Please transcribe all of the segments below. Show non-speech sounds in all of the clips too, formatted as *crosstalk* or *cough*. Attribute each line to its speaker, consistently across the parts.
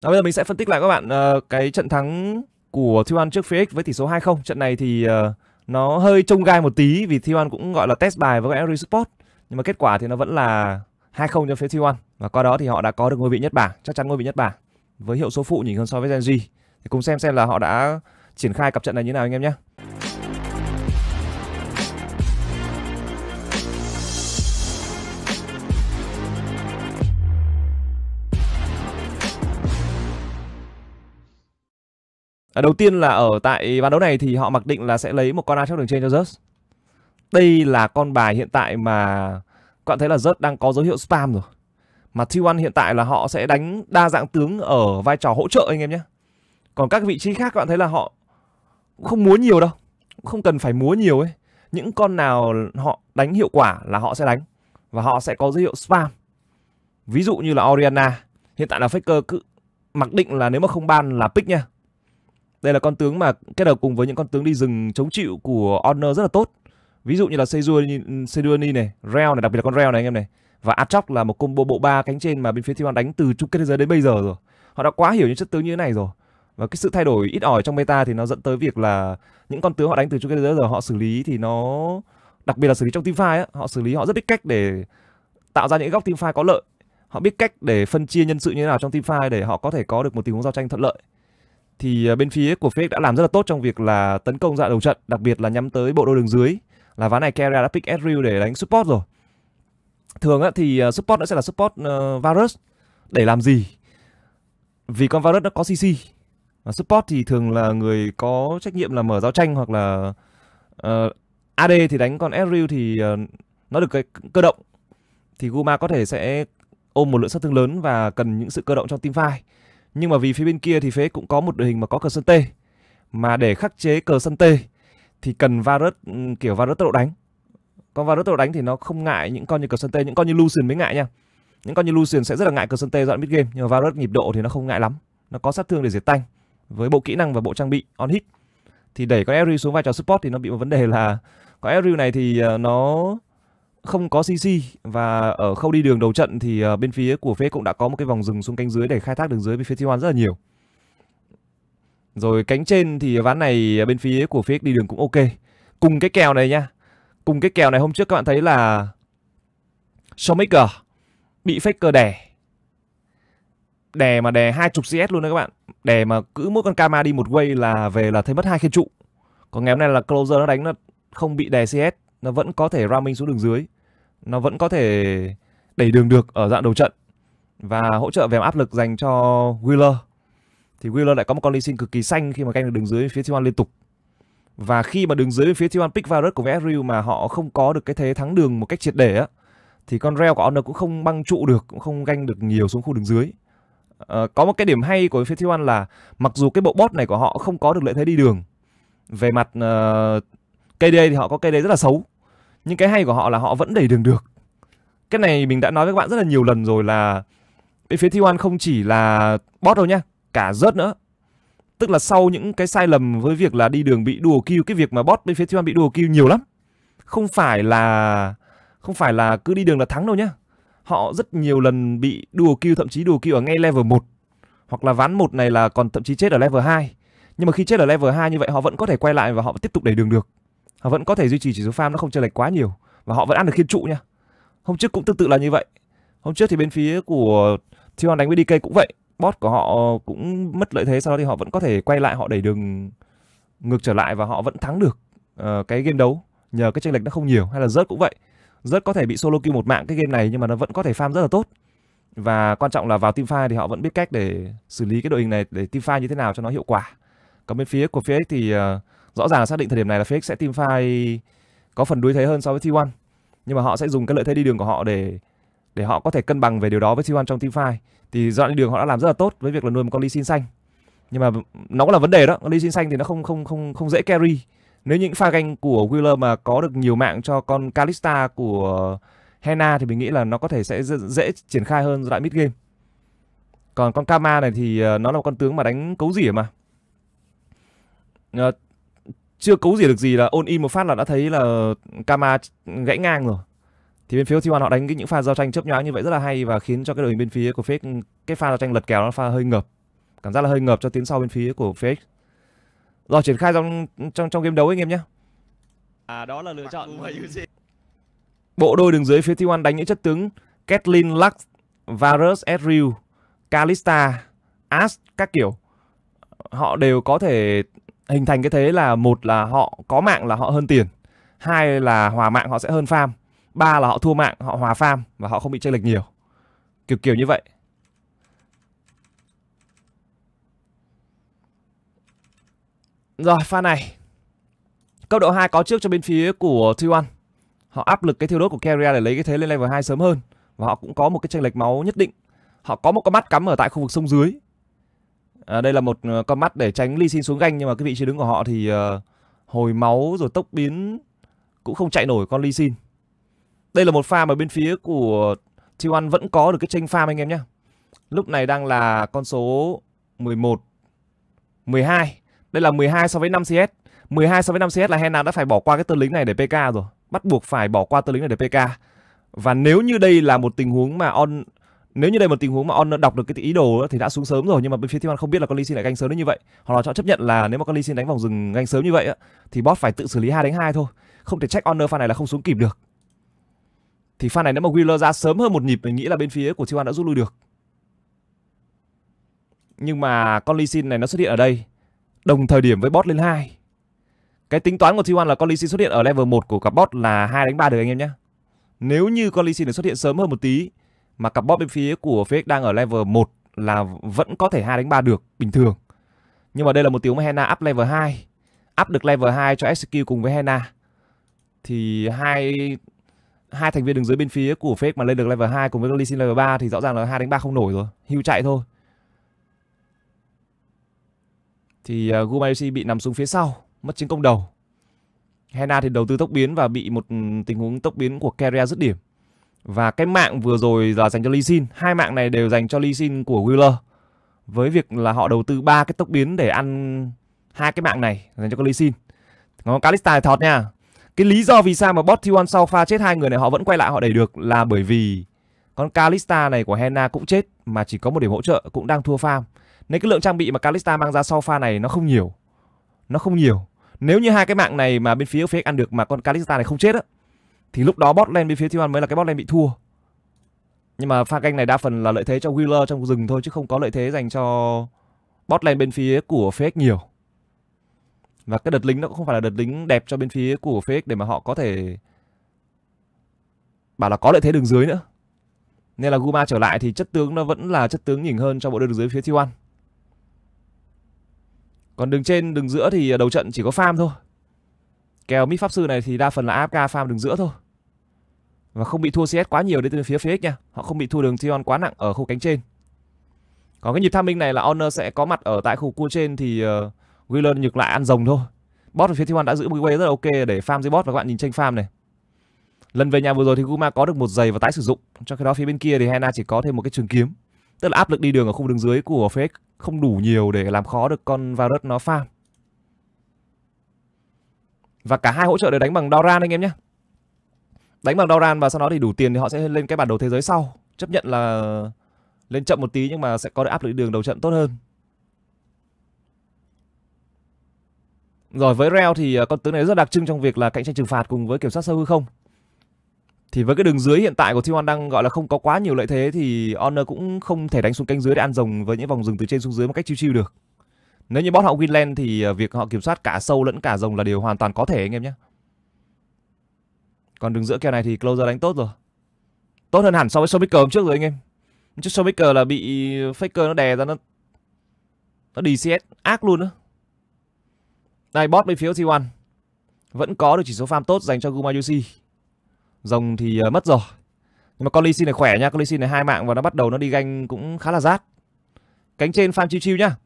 Speaker 1: À, bây giờ mình sẽ phân tích lại các bạn uh, cái trận thắng của Thiwan trước PX với tỷ số 2-0. Trận này thì uh, nó hơi trông gai một tí vì Thiwan cũng gọi là test bài với các Sport. Nhưng mà kết quả thì nó vẫn là 2-0 cho phía Thiwan và qua đó thì họ đã có được ngôi vị nhất bảng, chắc chắn ngôi vị nhất bảng với hiệu số phụ nhỉnh hơn so với Genji. Thì cùng xem xem là họ đã triển khai cặp trận này như nào anh em nhé. À, đầu tiên là ở tại ván đấu này thì họ mặc định là sẽ lấy một con a Atrox đường trên cho Zeus đây là con bài hiện tại mà các bạn thấy là Zeus đang có dấu hiệu spam rồi mà T1 hiện tại là họ sẽ đánh đa dạng tướng ở vai trò hỗ trợ anh em nhé còn các vị trí khác các bạn thấy là họ không múa nhiều đâu không cần phải múa nhiều ấy những con nào họ đánh hiệu quả là họ sẽ đánh và họ sẽ có dấu hiệu spam ví dụ như là Oriana hiện tại là Faker cứ mặc định là nếu mà không ban là pick nha đây là con tướng mà kết hợp cùng với những con tướng đi rừng chống chịu của Honor rất là tốt. Ví dụ như là Sejuani này, Reo này, đặc biệt là con Reo này anh em này. Và Atrox là một combo bộ ba cánh trên mà bên phía T1 đánh từ chung kết thế giới đến bây giờ rồi. Họ đã quá hiểu những chất tướng như thế này rồi. Và cái sự thay đổi ít ỏi trong meta thì nó dẫn tới việc là những con tướng họ đánh từ chung kết thế giới rồi họ xử lý thì nó đặc biệt là xử lý trong team fight họ xử lý họ rất biết cách để tạo ra những góc team fight có lợi. Họ biết cách để phân chia nhân sự như thế nào trong team fight để họ có thể có được một tình huống giao tranh thuận lợi thì à, bên phía của Felix đã làm rất là tốt trong việc là tấn công dạng đầu trận, đặc biệt là nhắm tới bộ đôi đường dưới là ván này Kera đã pick Ezreal để đánh support rồi. Thường á, thì à, support nó sẽ là support uh, Varus để làm gì? Vì con Varus nó có CC. Và support thì thường là người có trách nhiệm là mở giao tranh hoặc là uh, ờ, AD thì đánh con Ezreal thì uh, nó được cái cơ động. Thì Guma có thể sẽ ôm một lượng sát thương lớn và cần những sự cơ động trong team fight nhưng mà vì phía bên kia thì phế cũng có một đội hình mà có cờ sân tê mà để khắc chế cờ sân tê thì cần Varus ừ, kiểu Varus tốc độ đánh con Varus tốc độ đánh thì nó không ngại những con như cờ sân tê những con như Lucian mới ngại nha những con như Lucian sẽ rất là ngại cờ sân tê dọn mid game nhưng mà Varus nhịp độ thì nó không ngại lắm nó có sát thương để diệt tanh với bộ kỹ năng và bộ trang bị on hit thì đẩy con Ezreal xuống vai trò support thì nó bị một vấn đề là con Ezreal này thì ờ, nó không có CC và ở khâu đi đường đầu trận thì ờ, bên phía của phế cũng đã có một cái vòng rừng xung canh dưới để khai thác đường dưới bên phía Tijuana rất là nhiều. Rồi cánh trên thì ván này ờ, bên phía của phía đi đường cũng ok. Cùng cái kèo này nha. Cùng cái kèo này hôm trước các bạn thấy là Showmaker bị Faker đè. Đè mà đè hai chục CS luôn đấy các bạn. Đè mà cứ mỗi con Kama đi một way là về là thấy mất hai khiên trụ. Còn ngày hôm nay là Closer nó đánh nó không bị đè CS nó vẫn có thể round xuống đường dưới nó vẫn có thể đẩy đường được ở dạng đầu trận và hỗ trợ về áp lực dành cho Wheeler thì Wheeler lại có một con Lee Sin cực kỳ xanh khi mà canh được đường dưới phía T1 liên tục và khi mà đường dưới phía T1 pick vào rớt của Ezreal mà họ không có được cái thế thắng đường một cách triệt để á thì con reo của Honor cũng không băng trụ được cũng không ganh được nhiều xuống khu đường dưới à, có một cái điểm hay của phía T1 là mặc dù cái bộ bot này của họ không có được lợi thế đi đường về mặt uh, KDA thì họ có KDA rất là xấu nhưng cái hay của họ là họ vẫn đẩy đường được cái này mình đã nói với các bạn rất là nhiều lần rồi là bên phía T1 không chỉ là bot đâu nhá cả rớt nữa tức là sau những cái sai lầm với việc là đi đường bị đùa kill cái việc mà bot bên phía T1 bị đùa kill nhiều lắm không phải là không phải là cứ đi đường là thắng đâu nhá họ rất nhiều lần bị đùa kill thậm chí đùa kill ở ngay level 1 hoặc là ván một này là còn thậm chí chết ở level 2 nhưng mà khi chết ở level 2 như vậy họ vẫn có thể quay lại và họ tiếp tục đẩy đường được họ vẫn có thể duy trì chỉ số farm nó không chênh lệch quá nhiều và họ vẫn ăn được khiên trụ nha hôm trước cũng tương tự là như vậy hôm trước thì bên phía của Tion đánh với DK cũng vậy bot của họ cũng mất lợi thế sau đó thì họ vẫn có thể quay lại họ đẩy đường ngược trở lại và họ vẫn thắng được uh, cái game đấu nhờ cái tranh lệch nó không nhiều hay là rớt cũng vậy rất có thể bị solo kill một mạng cái game này nhưng mà nó vẫn có thể farm rất là tốt và quan trọng là vào team fight thì họ vẫn biết cách để xử lý cái đội hình này để team fight như thế nào cho nó hiệu quả còn bên phía của phía ấy thì uh, rõ ràng là xác định thời điểm này là phoenix sẽ team fight có phần đuối thế hơn so với t1 nhưng mà họ sẽ dùng cái lợi thế đi đường của họ để để họ có thể cân bằng về điều đó với T1 trong team fight thì dọn đi đường họ đã làm rất là tốt với việc là nuôi một con Lee Sin xanh nhưng mà nó cũng là vấn đề đó con Lee Sin xanh thì nó không không không không dễ carry nếu những pha ganh của Wheeler mà có được nhiều mạng cho con Kalista của Hena thì mình nghĩ là nó có thể sẽ dễ, dễ triển khai hơn giai đoạn mid game còn con Kama này thì ờ, nó là một con tướng mà đánh cấu rỉa mà ờ, chưa cấu gì được gì là ôn in một phát là đã thấy là Kama gãy ngang rồi. Thì bên phía T1 họ đánh cái những pha giao tranh chớp nhoáng như vậy rất là hay và khiến cho cái đội hình bên phía của Fake cái pha giao tranh lật kèo nó pha hơi ngập Cảm giác là hơi ngập cho tiến sau bên phía của Fake. Rồi triển khai trong trong trong game đấu anh em nhé. À đó là lựa chọn của UC. Bộ đôi đường dưới phía T1 đánh những chất tướng Kathleen Lux, Varus Ezreal, Kalista, As các kiểu. Họ đều có thể hình thành cái thế là một là họ có mạng là họ hơn tiền hai là hòa mạng họ sẽ hơn farm ba là họ thua mạng họ hòa farm và họ không bị chênh lệch nhiều kiểu kiểu như vậy rồi pha này cấp độ 2 có trước cho bên phía của t họ áp lực cái thiêu đốt của Carrier để lấy cái thế lên level 2 sớm hơn và họ cũng có một cái chênh lệch máu nhất định họ có một con mắt cắm ở tại khu vực sông dưới À, đây là một ờ, con mắt để tránh Lee Sin xuống ganh nhưng mà cái vị trí đứng của họ thì uh, hồi máu rồi tốc biến cũng không chạy nổi con Lee Sin. Đây là một pha mà bên phía của T1 vẫn có được cái tranh farm anh em nhé. Lúc này đang là con số 11 12. Đây là 12 so với 5 CS. 12 so với 5 CS là Hena đã phải bỏ qua cái tơ lính này để PK rồi. Bắt buộc phải bỏ qua tơ lính này để PK. Và nếu như đây là một tình huống mà on nếu như đây một tình huống mà on đọc được cái ý đồ thì đã xuống sớm rồi nhưng mà bên phía Thiên Văn không biết là con Lee Sin lại ganh sớm như vậy hoặc là chọn chấp nhận là nếu mà con Lee Sin đánh vòng rừng ganh sớm như vậy á, thì bot phải tự xử lý hai đánh hai thôi không thể trách honor pha này là không xuống kịp được thì pha này nếu mà Wheeler ra sớm hơn một nhịp mình nghĩ là bên phía của Thiên Văn đã rút lui được nhưng mà con Lee Sin này nó xuất hiện ở đây đồng thời điểm với bot lên hai cái tính toán của t là con Lee Sin xuất hiện ở level 1 của cặp bot là hai đánh ba được anh em nhé. Nếu như con Lee Sin được xuất hiện sớm hơn một tí mà cặp bóp bên phía của Phoenix đang ở level 1 là vẫn có thể 2 đánh 3 được bình thường. Nhưng mà đây là một tiếng mà Hena up level 2. Up được level 2 cho SQ cùng với Hena. Thì hai hai thành viên đứng dưới bên phía của Fake mà lên được level 2 cùng với Lee Sin level 3 thì rõ ràng là 2 đánh 3 không nổi rồi. Hưu chạy thôi. Thì uh, Gumayushi bị nằm xuống phía sau, mất chiến công đầu. Hena thì đầu tư tốc biến và bị một ừ, tình huống tốc biến của Keria dứt điểm và cái mạng vừa rồi là dành cho Lee Sin hai mạng này đều dành cho Lee Sin của Wheeler với việc là họ đầu tư ba cái tốc biến để ăn hai cái mạng này dành cho Lee Sin nó Kalista thọt nha cái lý do vì sao mà bot T1 sau pha chết hai người này họ vẫn quay lại họ đẩy được là bởi vì con Kalista này của Hena cũng chết mà chỉ có một điểm hỗ trợ cũng đang thua farm nên cái lượng trang bị mà Kalista mang ra sau pha này nó không nhiều nó không nhiều nếu như hai cái mạng này mà bên phía FX ăn được mà con Kalista này không chết á thì lúc đó bot lane bên phía T1 mới là cái bot lane bị thua. Nhưng mà pha canh này đa phần là lợi thế cho Wheeler trong rừng thôi chứ không có lợi thế dành cho bot lane bên phía của FX nhiều. Và cái đợt lính nó cũng không phải là đợt lính đẹp cho bên phía của FX để mà họ có thể bảo là có lợi thế đường dưới nữa. Nên là Guma trở lại thì chất tướng nó vẫn là chất tướng nhỉnh hơn cho bộ đội đường dưới phía T1. Còn đường trên, đường giữa thì đầu trận chỉ có farm thôi kèo mid pháp sư này thì đa phần là AFK farm đường giữa thôi và không bị thua CS quá nhiều đến từ phía phía nha họ không bị thua đường Tion quá nặng ở khu cánh trên còn cái nhịp tham minh này là Honor sẽ có mặt ở tại khu cua trên thì uh, Wheeler nhược lại ăn rồng thôi bot ở phía t đã giữ một cái rất là ok để farm dưới bot và các bạn nhìn tranh farm này lần về nhà vừa rồi thì Guma có được một giày và tái sử dụng trong khi đó phía bên kia thì Hena chỉ có thêm một cái trường kiếm tức là áp lực đi đường ở khu đường dưới của Fake không đủ nhiều để làm khó được con Varus nó farm và cả hai hỗ trợ đều đánh bằng Doran anh em nhé Đánh bằng Doran và sau đó thì đủ tiền thì họ sẽ lên cái bản đồ thế giới sau Chấp nhận là lên chậm một tí nhưng mà sẽ có được áp lực đường đầu trận tốt hơn Rồi với Real thì à, con tướng này rất đặc trưng trong việc là cạnh tranh trừng phạt cùng với kiểm soát sâu hư không thì với cái đường dưới hiện tại của T1 đang gọi là không có quá nhiều lợi thế thì Honor cũng không thể đánh xuống cánh dưới để ăn rồng với những vòng rừng từ trên xuống dưới một cách chiêu chiêu được. Nếu như bot họ Winland thì ờ, việc họ kiểm soát cả sâu lẫn cả rồng là điều hoàn toàn có thể anh em nhé. Còn đường giữa kèo này thì Closer đánh tốt rồi. Tốt hơn hẳn so với Showmaker hôm trước rồi anh em. trước Showmaker là bị Faker nó đè ra nó nó DCS ác luôn á. Đây bot bên phía T1 vẫn có được chỉ số farm tốt dành cho Gumayushi. Rồng thì uh, mất rồi. Nhưng mà con Lee Sin này khỏe nha, con Lee Sin này hai mạng và nó bắt đầu nó đi ganh cũng khá là rát. Cánh trên farm chiêu chiêu nhá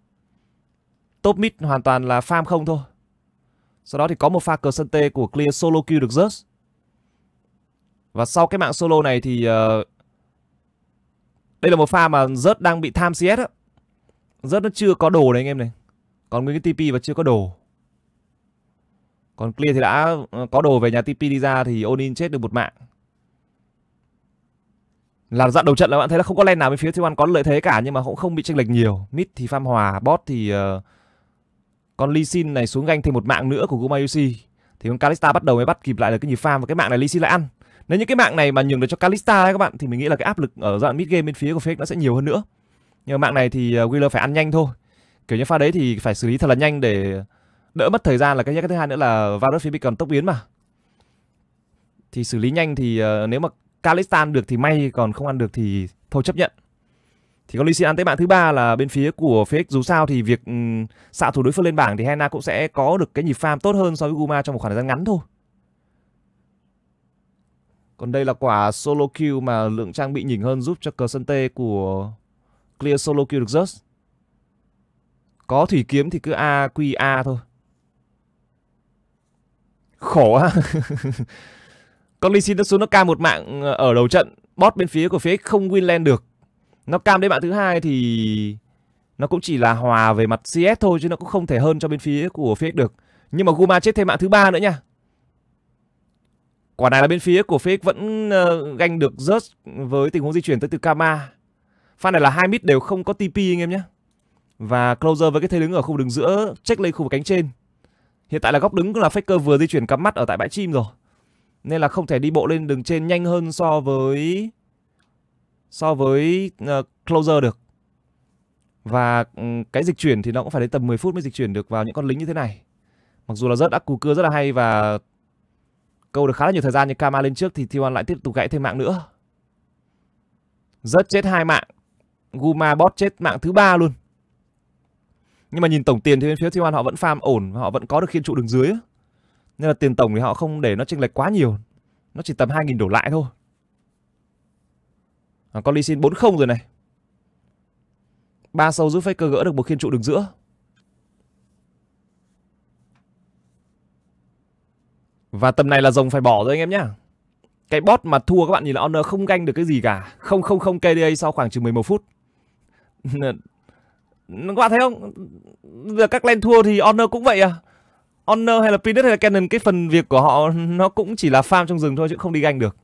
Speaker 1: top mid hoàn toàn là farm không thôi. Sau đó thì có một pha cờ sân tê của Clear solo kill được Zeus. Và sau cái mạng solo này thì uh, đây là một pha mà Zeus đang bị tham CS á. Zeus nó chưa có đồ này anh em này. Còn nguyên cái TP và chưa có đồ. Còn Clear thì đã ờ, có đồ về nhà TP đi ra thì Onin chết được một mạng. Là dặn đầu trận là bạn thấy là không có lane nào bên phía T1 có lợi thế cả nhưng mà cũng không bị tranh lệch nhiều. Mid thì farm hòa, bot thì uh, con Lee Sin này xuống ganh thêm một mạng nữa của Guma thì con Kalista bắt đầu mới bắt kịp lại được cái nhịp farm và cái mạng này Lee Sin lại ăn. Nếu những cái mạng này mà nhường được cho Kalista đấy các bạn thì mình nghĩ là cái áp lực ở đoạn mid game bên phía của Fake nó sẽ nhiều hơn nữa. Nhưng mà mạng này thì ờ, Wheeler phải ăn nhanh thôi. Kiểu như pha đấy thì phải xử lý thật là nhanh để đỡ mất thời gian là cái thứ hai nữa là Varus phía bị còn tốc biến mà. Thì xử lý nhanh thì ờ, nếu mà kalista ăn được thì may còn không ăn được thì thôi chấp nhận thì có Lucian tới bạn thứ ba là bên phía của FX dù sao thì việc ừ, xạ thủ đối phương lên bảng thì Hena cũng sẽ có được cái nhịp farm tốt hơn so với Guma trong một khoảng thời gian ngắn thôi. Còn đây là quả solo kill mà lượng trang bị nhỉnh hơn giúp cho cờ sân tê của clear solo kill được rớt. Có thủy kiếm thì cứ A, Q, A thôi. Khổ á. *laughs* Con Lee Sin nó xuống nó ca một mạng ờ, ở đầu trận. Bot bên phía của phía không win land được nó cam đến bạn thứ hai thì nó cũng chỉ là hòa về mặt CS thôi chứ nó cũng không thể hơn cho bên phía của phía được nhưng mà Guma chết thêm mạng thứ ba nữa nha quả này là bên phía của phía vẫn ờ, ganh được rớt với tình huống di chuyển tới từ Kama pha này là hai mid đều không có TP anh em nhé và closer với cái thế đứng ở khu vực đứng giữa check lên khu vực cánh trên hiện tại là góc đứng là faker vừa di chuyển cắm mắt ở tại bãi chim rồi nên là không thể đi bộ lên đường trên nhanh hơn so với so với uh, closer được và ừ, cái dịch chuyển thì nó cũng phải đến tầm 10 phút mới dịch chuyển được vào những con lính như thế này mặc dù là rất đã cù cưa rất là hay và câu được khá là nhiều thời gian nhưng Kama lên trước thì t lại tiếp tục gãy thêm mạng nữa rất chết hai mạng Guma bot chết mạng thứ ba luôn nhưng mà nhìn tổng tiền thì bên phía t họ vẫn farm ổn và họ vẫn có được khiên trụ đường dưới nên là tiền tổng thì họ không để nó chênh lệch quá nhiều nó chỉ tầm 2.000 đổ lại thôi à, con Lee Sin 4-0 rồi này ba sâu giúp Faker gỡ được một khiên trụ đường giữa Và tầm này là rồng phải bỏ rồi anh em nhá Cái bot mà thua các bạn nhìn là Honor không ganh được cái gì cả không không không KDA sau khoảng chừng 11 phút *laughs* Các bạn thấy không Giờ các lane thua thì Honor cũng vậy à Honor hay là Phoenix hay là Canon Cái phần việc của họ nó cũng chỉ là farm trong rừng thôi chứ không đi ganh được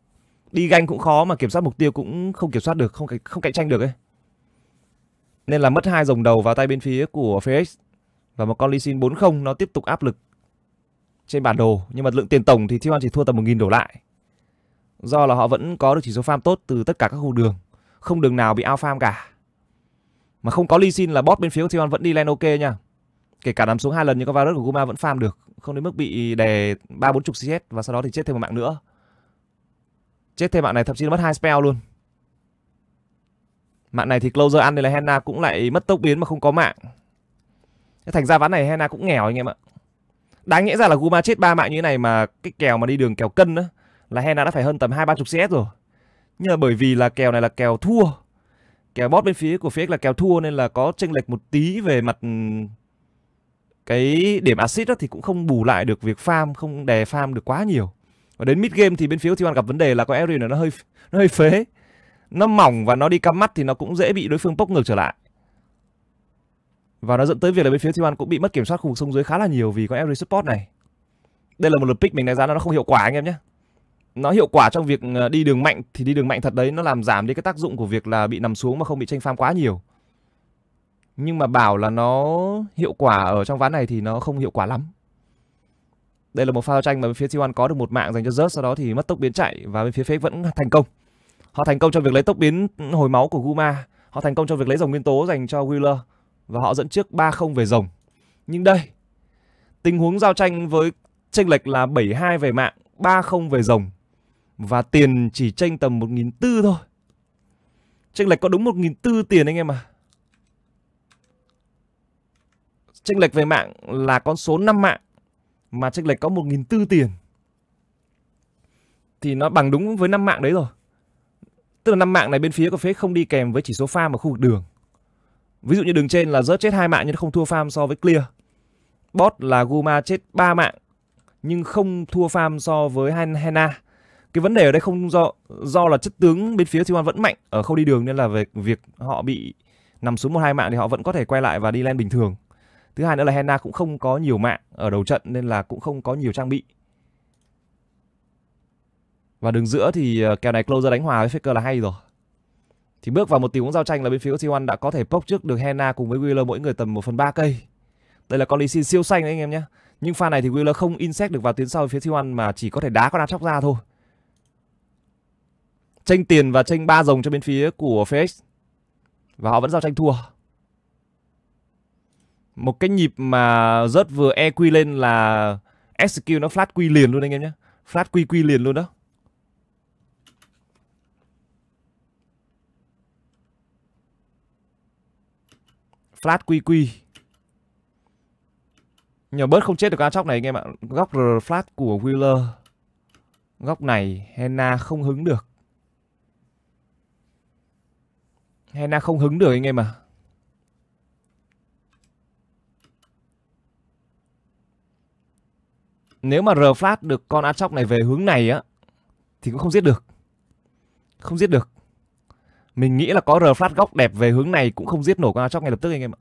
Speaker 1: đi ganh cũng khó mà kiểm soát mục tiêu cũng không kiểm soát được không không cạnh tranh được ấy nên là mất hai dòng đầu vào tay bên phía của Phoenix và một con Lee Sin 40 nó tiếp tục áp lực trên bản đồ nhưng mà lượng tiền tổng thì T1 chỉ thua tầm 1.000 đổ lại do là họ vẫn có được chỉ số farm tốt từ tất cả các khu đường không đường nào bị ao farm cả mà không có Lee Sin là bot bên phía của T1 vẫn đi lên ok nha kể cả nằm xuống hai lần nhưng con virus của Guma vẫn farm được không đến mức bị đè ba bốn chục CS và sau đó thì chết thêm một mạng nữa Chết thêm bạn này thậm chí mất hai spell luôn. Mạng này thì closer ăn thì là Henna cũng lại mất tốc biến mà không có mạng. Thành ra ván này Henna cũng nghèo anh em ạ. Đáng nhẽ ra là Guma chết ba mạng như thế này mà cái kèo mà đi đường kèo cân á là Henna đã phải hơn tầm hai ba chục CS rồi. Nhưng mà bởi vì là kèo này là kèo thua. Kèo bot bên phía của phía là kèo thua nên là có chênh lệch một tí về mặt ừ, cái điểm acid đó thì cũng không bù lại được việc farm không đè farm được quá nhiều và đến mid game thì bên phía T1 gặp vấn đề là có Eril nó hơi nó hơi phế nó mỏng và nó đi cắm mắt thì nó cũng dễ bị đối phương bốc ngược trở lại và nó dẫn tới việc là bên phía T1 cũng bị mất kiểm soát khu vực sông dưới khá là nhiều vì có eri support này đây là một lượt pick mình đánh giá là nó không hiệu quả anh em nhé nó hiệu quả trong việc ờ, đi đường mạnh thì đi đường mạnh thật đấy nó làm giảm đi cái tác dụng của việc là bị nằm xuống mà không bị tranh farm quá nhiều nhưng mà bảo là nó hiệu quả ở trong ván này thì nó không hiệu quả lắm đây là một pha giao tranh mà bên phía T1 có được một mạng dành cho Zerg, sau đó thì mất tốc biến chạy và bên phía FaZe vẫn thành công. Họ thành công trong việc lấy tốc biến hồi máu của Guma, họ thành công trong việc lấy dòng nguyên tố dành cho Wheeler và họ dẫn trước 3-0 về rồng. Nhưng đây, tình huống giao tranh với chênh lệch là 7-2 về mạng, 3-0 về rồng và tiền chỉ tranh tầm 1.400 thôi. Chênh lệch có đúng 1.400 tiền anh em à. Chênh lệch về mạng là con số 5 mạng mà tranh lệch có một nghìn tư tiền thì nó bằng đúng với năm mạng đấy rồi. Tức là năm mạng này bên phía của phế không đi kèm với chỉ số farm ở khu vực đường. Ví dụ như đường trên là rớt chết hai mạng nhưng không thua farm so với clear. Bot là Guma chết ba mạng nhưng không thua farm so với henna Cái vấn đề ở đây không do do là chất tướng bên phía T1 vẫn mạnh ở không đi đường nên là về việc họ bị nằm xuống một hai mạng thì họ vẫn có thể quay lại và đi lên bình thường thứ hai nữa là Hena cũng không có nhiều mạng ở đầu trận nên là cũng không có nhiều trang bị và đường giữa thì ờ, kèo này closer đánh hòa với Faker là hay rồi thì bước vào một tiếng huống giao tranh là bên phía Oxyone đã có thể poke trước được Hena cùng với Wheeler mỗi người tầm 1 phần ba cây đây là con Lee Sin siêu xanh đấy anh em nhé nhưng pha này thì Wheeler không insect được vào tuyến sau phía T1 mà chỉ có thể đá con Atrox ra thôi tranh tiền và tranh ba rồng cho bên phía của Face và họ vẫn giao tranh thua một cái nhịp mà rớt vừa EQ lên là execute nó flat quy liền luôn anh em nhé flat quy quy liền luôn đó flat quy quy nhờ bớt không chết được con chóc này anh em ạ góc r flat của Wheeler góc này Hena không hứng được Hena không hứng được anh em ạ à. Nếu mà R-Flat được con Atrox này về hướng này á Thì cũng không giết được Không giết được Mình nghĩ là có R-Flat góc đẹp về hướng này Cũng không giết nổi con Atrox ngay lập tức anh em ạ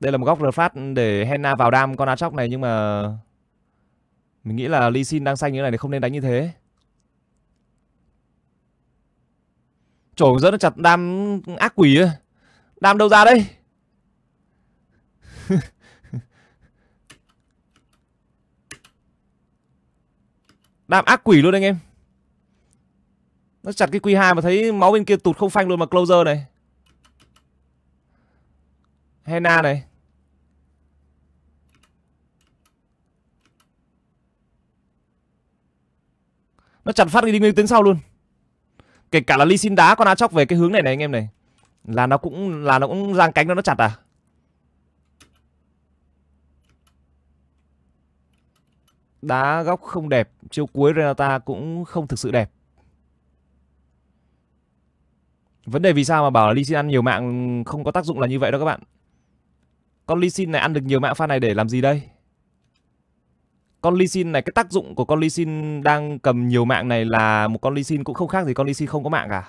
Speaker 1: Đây là một góc R-Flat để Henna vào đam con Atrox này Nhưng mà Mình nghĩ là Lee Sin đang xanh như thế này thì không nên đánh như thế Trời rất là chặt đam ác quỷ ấy. Đam đâu ra đây? *laughs* đam ác quỷ luôn anh em. Nó chặt cái Q2 mà thấy máu bên kia tụt không phanh luôn mà closer này. Hena này. Nó chặt phát đi nguyên tuyến sau luôn. Kể cả là ly xin đá con á chóc về cái hướng này này anh em này Là nó cũng là nó cũng giang cánh nó nó chặt à Đá góc không đẹp Chiêu cuối Renata cũng không thực sự đẹp Vấn đề vì sao mà bảo là Lee ăn nhiều mạng không có tác dụng là như vậy đó các bạn. Con lysin này ăn được nhiều mạng pha này để làm gì đây? con lysin này cái tác dụng của con lysin đang cầm nhiều mạng này là một con lysin cũng không khác gì con lysin không có mạng cả.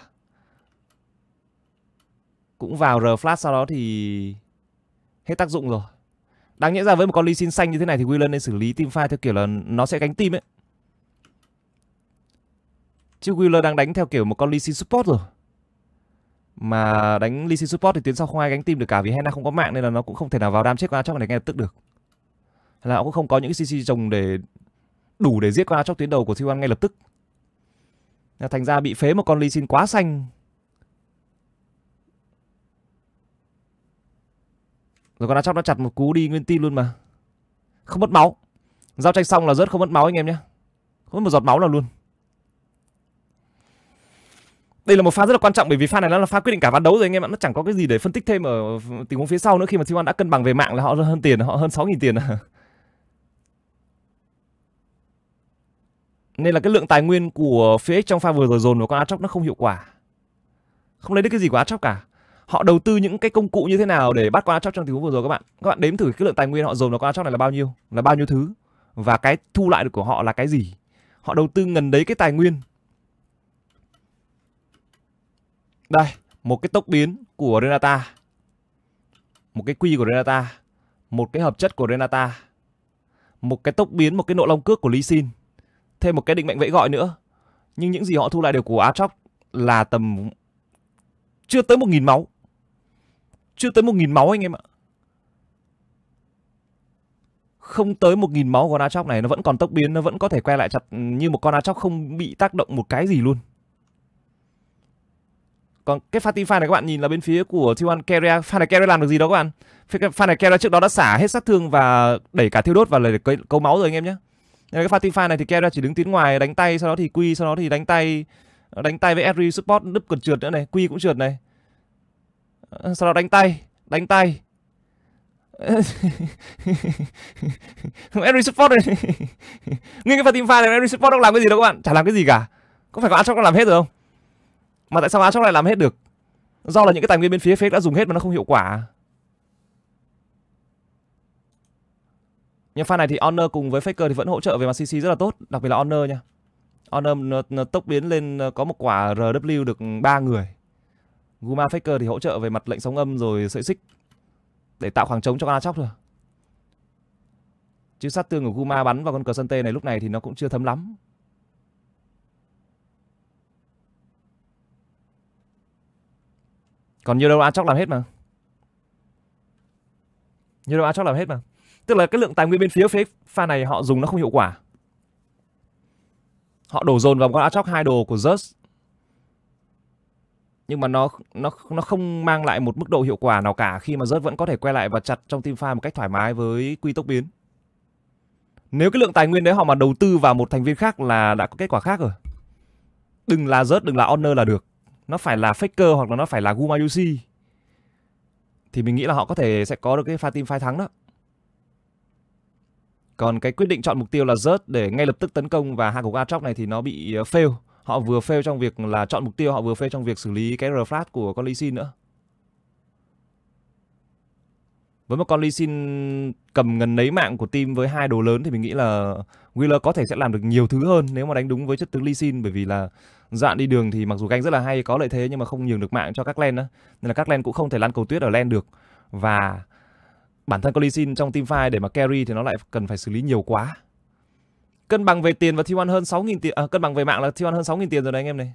Speaker 1: Cũng vào R flash sau đó thì hết tác dụng rồi. Đáng nhẽ ra với một con lysin xanh như thế này thì Willen nên xử lý team pha theo kiểu là nó sẽ gánh team ấy. Chứ Wheeler đang đánh theo kiểu một con lysin support rồi. Mà đánh lysin support thì tuyến sau không ai gánh team được cả vì Hena không có mạng nên là nó cũng không thể nào vào đam chết con Achok này ngay lập tức được là họ cũng không có những CC trồng để đủ để giết con Aatrox tuyến đầu của T1 ngay lập tức. Thành ra bị phế một con Lee Sin quá xanh. Rồi con Aatrox nó chặt một cú đi nguyên tim luôn mà. Không mất máu. Giao tranh xong là rớt không mất máu anh em nhé. Không mất một giọt máu nào luôn. Đây là một pha rất là quan trọng bởi vì pha này nó là pha quyết định cả ván đấu rồi anh em ạ. Nó chẳng có cái gì để phân tích thêm ở tình huống phía sau nữa khi mà T1 đã cân bằng về mạng là họ hơn tiền, họ hơn 6.000 tiền. *laughs* nên là cái lượng tài nguyên của phía trong pha vừa rồi dồn vào con Atrox nó không hiệu quả không lấy được cái gì của Atrox cả họ đầu tư những cái công cụ như thế nào để bắt con Atrox trong tình huống vừa rồi các bạn các bạn đếm thử cái lượng tài nguyên họ dồn vào con Atrox này là bao nhiêu là bao nhiêu thứ và cái thu lại được của họ là cái gì họ đầu tư ngần đấy cái tài nguyên đây một cái tốc biến của Renata một cái quy của Renata một cái hợp chất của Renata một cái tốc biến một cái nội long cước của Lee Sin thêm một cái định mệnh vẫy gọi nữa nhưng những gì họ thu lại được của Atrox là tầm chưa tới một nghìn máu chưa tới một nghìn máu anh em ạ không tới một nghìn máu của con Atrox này nó vẫn còn tốc biến nó vẫn có thể quay lại chặt như một con Atrox không bị tác động một cái gì luôn còn cái Fatify này các bạn nhìn là bên phía của T1 Carrier này Carrier làm được gì đó các bạn Fan Carrier trước đó đã xả hết sát thương và đẩy cả thiêu đốt vào lời câu máu rồi anh em nhé nên cái Fatifa này thì Kera chỉ đứng tiến ngoài đánh tay sau đó thì Quy sau đó thì đánh tay đánh tay với Esri support đứt còn trượt nữa này, Quy cũng trượt này. Ờ, sau đó đánh tay, đánh tay. *laughs* Esri support này. *laughs* Nguyên cái Fatifa này Esri support đang làm cái gì đâu các bạn, chả làm cái gì cả. Có phải có Ashock làm hết rồi không? Mà tại sao Ashock lại làm hết được? Do là những cái tài nguyên bên phía fake đã dùng hết mà nó không hiệu quả. Nhưng pha này thì Honor cùng với Faker thì vẫn hỗ trợ về mặt CC rất là tốt, đặc biệt là Honor nha. Honor nó, nó tốc biến lên ờ, có một quả RW được ba người. Guma Faker thì hỗ trợ về mặt lệnh sóng âm rồi sợi xích để tạo khoảng trống cho con Achok thôi Chứ sát tương của Guma bắn vào con cờ sân tê này lúc này thì nó cũng chưa thấm lắm. Còn nhiều đâu Achok làm hết mà. Nhiều đâu Achok làm hết mà tức là cái lượng tài nguyên bên phía phía pha này họ dùng nó không hiệu quả họ đổ dồn vào con Atrox hai đồ của Zeus nhưng mà nó nó nó không mang lại một mức độ hiệu quả nào cả khi mà Zeus vẫn có thể quay lại và chặt trong team pha một cách thoải mái với quy tốc biến nếu cái lượng tài nguyên đấy họ mà đầu tư vào một thành viên khác là đã có kết quả khác rồi đừng là rớt đừng là honor là được nó phải là faker hoặc là nó phải là gumayushi thì mình nghĩ là họ có thể sẽ có được cái pha team phái thắng đó còn cái quyết định chọn mục tiêu là rớt để ngay lập tức tấn công và hạ gục Atrox này thì nó bị ờ, fail. Họ vừa fail trong việc là chọn mục tiêu, họ vừa fail trong việc xử lý cái reflash của con Lee Sin nữa. Với một con Lee Sin cầm ngần nấy mạng của team với hai đồ lớn thì mình nghĩ là Wheeler có thể sẽ làm được nhiều thứ hơn nếu mà đánh đúng với chất tướng Lee Sin bởi vì là dạn đi đường thì mặc dù ganh rất là hay có lợi thế nhưng mà không nhường được mạng cho các len đó. Nên là các len cũng không thể lăn cầu tuyết ở len được và bản thân Colicin trong team fight để mà carry thì nó lại cần phải xử lý nhiều quá cân bằng về tiền và T1 hơn 6.000 tiền à, cân bằng về mạng là T1 hơn 6.000 tiền rồi đấy anh em này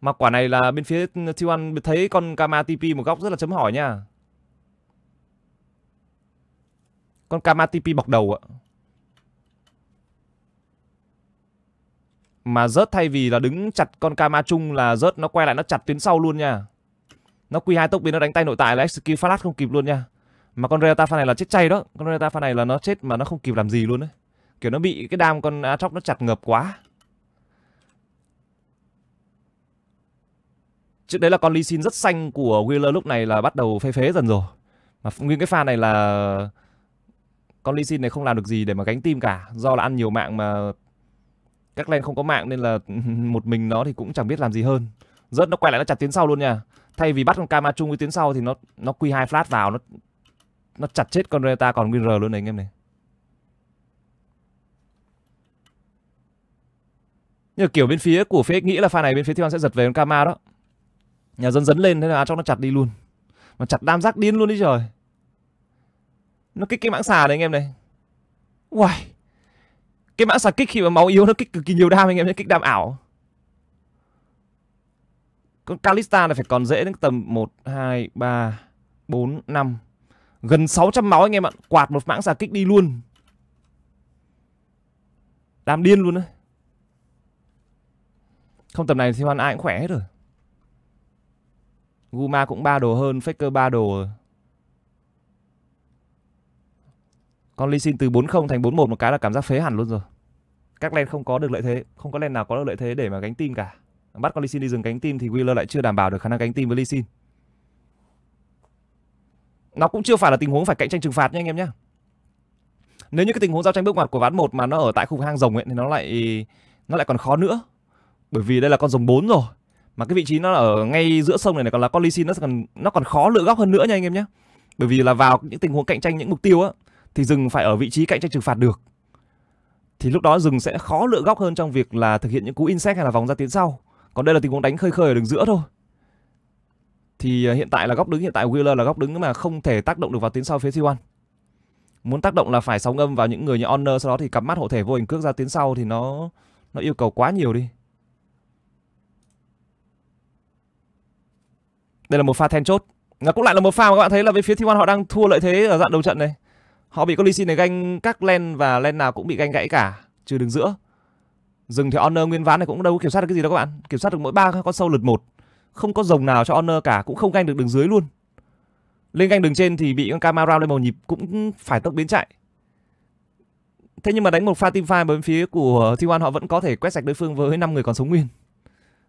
Speaker 1: mà quả này là bên phía T1 thấy con Kama TP một góc rất là chấm hỏi nha con Kama TP bọc đầu ạ mà rớt thay vì là đứng chặt con Kama chung là rớt nó quay lại nó chặt tuyến sau luôn nha nó Q2 tốc biến nó đánh tay nội tại là execute flash không kịp luôn nha mà con Reatafa này là chết chay đó con Reatafa này là nó chết mà nó không kịp làm gì luôn đấy kiểu nó bị cái đam con Atrox nó chặt ngập quá trước đấy là con Lee Sin rất xanh của Wheeler lúc này là bắt đầu phê phế dần rồi mà nguyên cái pha này là con Lee Sin này không làm được gì để mà gánh tim cả do là ăn nhiều mạng mà các lane không có mạng nên là *laughs* một mình nó thì cũng chẳng biết làm gì hơn rất nó quay lại nó chặt tiến sau luôn nha thay vì bắt con Kama chung với tiến sau thì nó nó q hai flash vào nó nó chặt chết con Reta còn WinR luôn này anh em này. như kiểu bên phía của phía nghĩ là pha này bên phía Thiên Hoàng sẽ giật về con Kama đó. Nhà dân dấn lên thế là trong nó chặt đi luôn. Mà chặt đam giác điên luôn đi trời. Nó kích cái mãng xà này anh em này. Uầy. Cái mãng xà kích khi mà máu yếu nó kích cực kỳ nhiều đam anh em nhé, kích đam ảo. Con Kalista này phải còn dễ đến tầm 1 2 3 4 5 Gần 600 máu anh em ạ Quạt một mãng xà kích đi luôn Làm điên luôn đấy Không tầm này thì hoàn ai cũng khỏe hết rồi Guma cũng ba đồ hơn Faker ba đồ rồi Con Lee Sin từ 40 thành 41 một cái là cảm giác phế hẳn luôn rồi Các len không có được lợi thế Không có len nào có được lợi thế để mà gánh team cả Bắt con Lee Sin đi dừng cánh team thì Wheeler lại chưa đảm bảo được khả năng gánh team với Lee Sin nó cũng chưa phải là tình huống phải cạnh tranh trừng phạt nha anh em nhé nếu như cái tình huống giao tranh bước ngoặt của ván một mà nó ở tại khu hang rồng ấy thì nó lại nó lại còn khó nữa bởi vì đây là con rồng 4 rồi mà cái vị trí nó ở ngay giữa sông này, này còn là con ly xin nó còn nó còn khó lựa góc hơn nữa nha anh em nhé bởi vì là vào những tình huống cạnh tranh những mục tiêu á thì rừng phải ở vị trí cạnh tranh trừng phạt được thì lúc đó rừng sẽ khó lựa góc hơn trong việc là thực hiện những cú insect hay là vòng ra tiến sau còn đây là tình huống đánh khơi khơi ở đường giữa thôi thì à, hiện tại là góc đứng hiện tại Wheeler là góc đứng mà không thể tác động được vào tuyến sau phía C1 muốn tác động là phải sóng âm vào những người như Honor sau đó thì cắm mắt hộ thể vô hình cước ra tuyến sau thì nó nó yêu cầu quá nhiều đi đây là một pha then chốt nó cũng lại là một pha mà các bạn thấy là bên phía T1 họ đang thua lợi thế ở dạng đầu trận này họ bị con Lee Sin này ganh các len và len nào cũng bị ganh gãy cả trừ đường giữa dừng thì Honor nguyên ván này cũng đâu có kiểm soát được cái gì đâu các bạn kiểm soát được mỗi ba con sâu lượt một không có rồng nào cho Honor cả cũng không ganh được đường dưới luôn lên ganh đường trên thì bị con Camara lên màu nhịp cũng phải tốc biến chạy thế nhưng mà đánh một pha team fight bên phía của T1 họ vẫn có thể quét sạch đối phương với năm người còn sống nguyên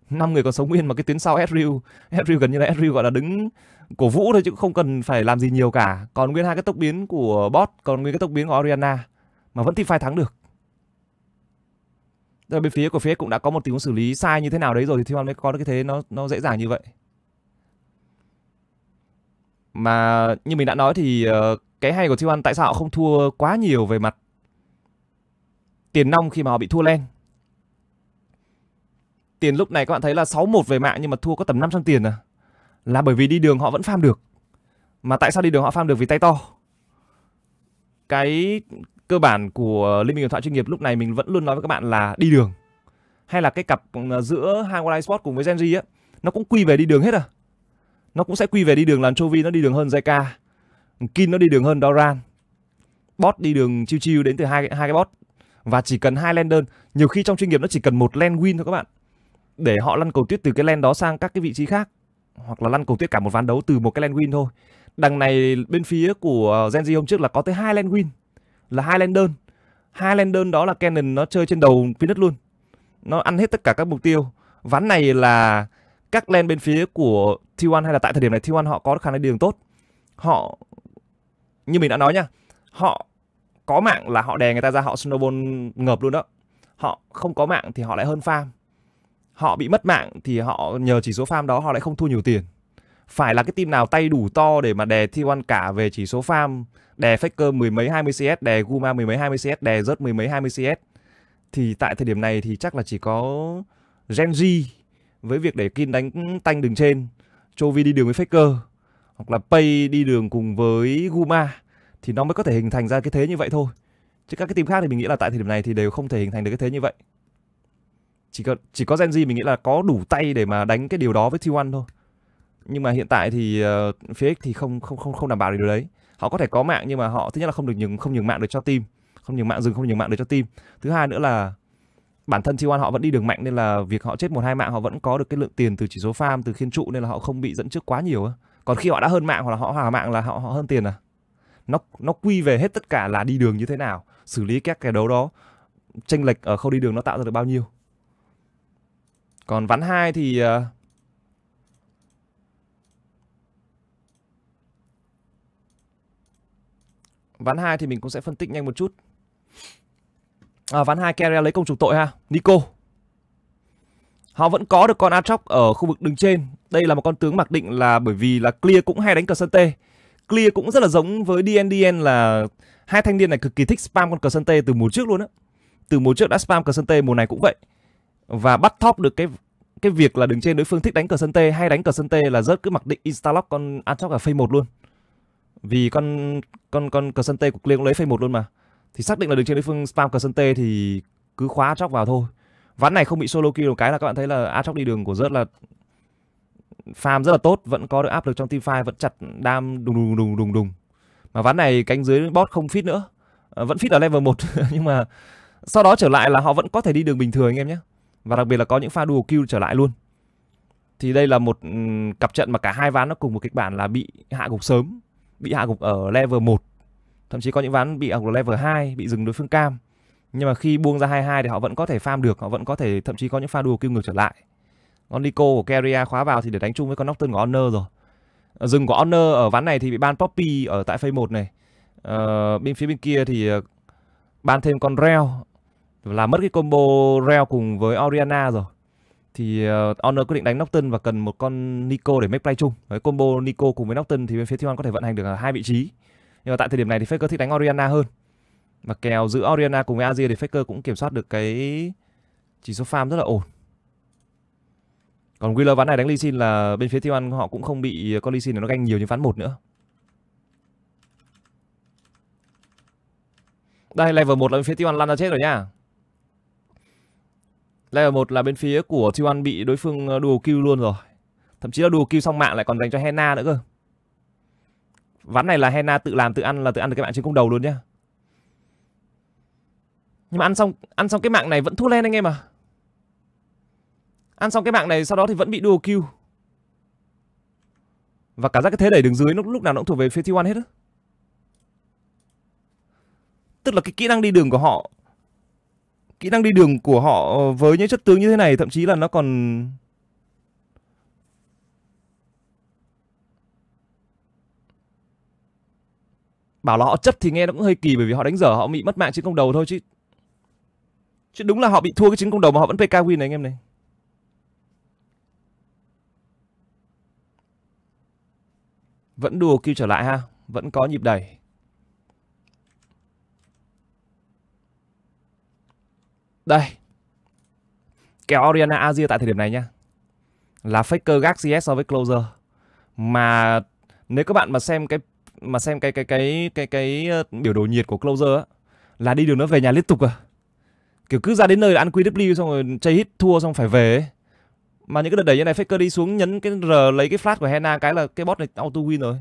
Speaker 1: năm người còn sống nguyên mà cái tuyến sau Ezreal Ezreal gần như là Ezreal gọi là đứng cổ vũ thôi chứ không cần phải làm gì nhiều cả còn nguyên hai cái tốc biến của bot còn nguyên cái tốc biến của Oriana mà vẫn team fight thắng được rồi ờ, bên phía của phía cũng đã có một tình huống xử lý sai như thế nào đấy rồi thì Thiên Hoan mới có được cái thế nó nó dễ dàng như vậy. Mà như mình đã nói thì ờ, cái hay của Thiên Hoan tại sao họ không thua quá nhiều về mặt tiền nong khi mà họ bị thua len. Tiền lúc này các bạn thấy là 6-1 về mạng nhưng mà thua có tầm 500 tiền à. Là bởi vì đi đường họ vẫn farm được. Mà tại sao đi đường họ farm được vì tay to? Cái cơ bản của Liên minh huyền thoại chuyên nghiệp lúc này mình vẫn luôn nói với các bạn là đi đường. Hay là cái cặp ừ, giữa Hang One Sport cùng với Gen Z á, nó cũng quy về đi đường hết à. Nó cũng sẽ quy về đi đường là Chovy nó đi đường hơn Zeka. Kin nó đi đường hơn Doran. Bot đi đường chiêu chiêu đến từ hai hai cái bot và chỉ cần hai len đơn, nhiều khi trong chuyên nghiệp nó chỉ cần một len win thôi các bạn. Để họ lăn cầu tuyết từ cái len đó sang các cái vị trí khác hoặc là lăn cầu tuyết cả một ván đấu từ một cái len win thôi. Đằng này bên phía của Genji hôm trước là có tới hai len win là hai đơn, hai Highlander. đơn đó là cannon nó chơi trên đầu Venus luôn. Nó ăn hết tất cả các mục tiêu. Ván này là các len bên phía của T1 hay là tại thời điểm này T1 họ có khả năng đi đường tốt. Họ như mình đã nói nhá, họ có mạng là họ đè người ta ra họ snowball ngợp luôn đó. Họ không có mạng thì họ lại hơn farm. Họ bị mất mạng thì họ nhờ chỉ số farm đó họ lại không thu nhiều tiền phải là cái team nào tay đủ to để mà đè T1 cả về chỉ số farm, đè Faker mười mấy 20 CS, đè Guma mười mấy 20 CS, đè rớt mười mấy 20 CS. Thì tại thời điểm này thì chắc là chỉ có Genji với việc để Kin đánh tanh đường trên, Chovy đi đường với Faker hoặc là Pay đi đường cùng với Guma thì nó mới có thể hình thành ra cái thế như vậy thôi. Chứ các cái team khác thì mình nghĩ là tại thời điểm này thì đều không thể hình thành được cái thế như vậy. Chỉ có chỉ có Genji mình nghĩ là có đủ tay để mà đánh cái điều đó với T1 thôi nhưng mà hiện tại thì uh, ờ, phía X thì không không không không đảm bảo được điều đấy họ có thể có mạng nhưng mà họ thứ nhất là không được nhường không nhường mạng được cho team không nhường mạng dừng không nhường mạng được cho team thứ hai nữa là bản thân T1 họ vẫn đi đường mạnh nên là việc họ chết một hai mạng họ vẫn có được cái lượng tiền từ chỉ số farm từ khiên trụ nên là họ không bị dẫn trước quá nhiều còn khi họ đã hơn mạng hoặc là họ hòa mạng là họ họ hơn tiền à nó nó quy về hết tất cả là đi đường như thế nào xử lý các cái đấu đó tranh lệch ở khâu đi đường nó tạo ra được bao nhiêu còn ván hai thì uh, Ván 2 thì mình cũng sẽ phân tích nhanh một chút. À, ván 2 Keria lấy công trục tội ha. Nico. Họ vẫn có được con Atrox ở khu vực đường trên. Đây là một con tướng mặc định là bởi vì là Clear cũng hay đánh cờ sân tê. Clear cũng rất là giống với DNDN là hai thanh niên này cực kỳ thích spam con cờ sân tê từ mùa trước luôn á. Từ mùa trước đã spam cờ sân tê mùa này cũng vậy. Và bắt top được cái cái việc là đứng trên đối phương thích đánh cờ sân tê hay đánh cờ sân tê là rớt cứ mặc định instalock con Atrox ở phase 1 luôn vì con con con cờ sân tê của liên cũng lấy phay một luôn mà thì xác định là đường trên đối phương spam cờ sân tê thì cứ khóa chóc vào thôi ván này không bị solo kill một cái là các bạn thấy là a chóc đi đường của rất là farm rất là tốt vẫn có được áp lực trong team fight vẫn chặt đam đùng đùng đùng đùng đùng mà ván này cánh dưới bot không fit nữa ờ, vẫn fit ở level 1 *laughs* nhưng mà sau đó trở lại là họ vẫn có thể đi đường bình thường anh em nhé và đặc biệt là có những pha dual kill trở lại luôn thì đây là một cặp trận mà cả hai ván nó cùng một kịch bản là bị hạ gục sớm bị hạ gục ở level 1 thậm chí có những ván bị ở level 2 bị dừng đối phương cam nhưng mà khi buông ra 22 thì họ vẫn có thể farm được họ vẫn có thể thậm chí có những pha đùa kêu ngược trở lại con Nico của Keria khóa vào thì để đánh chung với con Nocturne của Honor rồi ờ, dừng của Honor ở ván này thì bị ban Poppy ở tại phase 1 này ờ, bên phía bên kia thì ờ, ban thêm con Reo là mất cái combo Reo cùng với Oriana rồi thì uh, Honor quyết định đánh Nocturne và cần một con Nico để make play chung. Với combo Nico cùng với Nocturne thì bên phía t có thể vận hành được ở à, hai vị trí. Nhưng mà tại thời điểm này thì Faker thích đánh Orianna hơn. Và kèo giữ Orianna cùng với Azir thì Faker cũng kiểm soát được cái chỉ số farm rất là ổn. Còn Wheeler ván này đánh Lee Sin là bên phía t họ cũng không bị ờ, con Lee Sin nó ganh nhiều như ván một nữa. Đây level 1 là bên phía T1 lăn ra chết rồi nha. Level 1 là bên phía của T1 bị đối phương ờ, dual kill luôn rồi. Thậm chí là dual kill xong mạng lại còn dành cho Hena nữa cơ. Ván này là Hena tự làm tự ăn là tự ăn được cái mạng trên cung đầu luôn nhá. Nhưng mà ăn xong ăn xong cái mạng này vẫn thua lên anh em à. Ăn xong cái mạng này sau đó thì vẫn bị dual kill. Và cả ra cái thế đẩy đường dưới lúc lúc nào nó cũng thuộc về phía T1 hết á. Tức là cái kỹ năng đi đường của họ kỹ năng đi đường của họ ờ, với những chất tướng như thế này thậm chí là nó còn bảo là họ chấp thì nghe nó cũng hơi kỳ bởi vì họ đánh dở họ bị mất mạng trên công đầu thôi chứ chứ đúng là họ bị thua cái chiến công đầu mà họ vẫn PK win này anh em này vẫn đùa kêu trở lại ha vẫn có nhịp đẩy Đây. Kèo Oriana Azir tại thời điểm này nhá. Là Faker Gaxias so với Closer. Mà nếu các bạn mà xem cái mà xem cái cái cái cái cái, cái ờ, biểu đồ nhiệt của Closer á là đi đường nó về nhà liên tục à. Kiểu cứ ra đến nơi là ăn QW xong rồi chơi hit thua xong phải về ấy. Mà những cái đợt đẩy như này Faker đi xuống nhấn cái R lấy cái flash của Hena cái là cái bot này auto win rồi.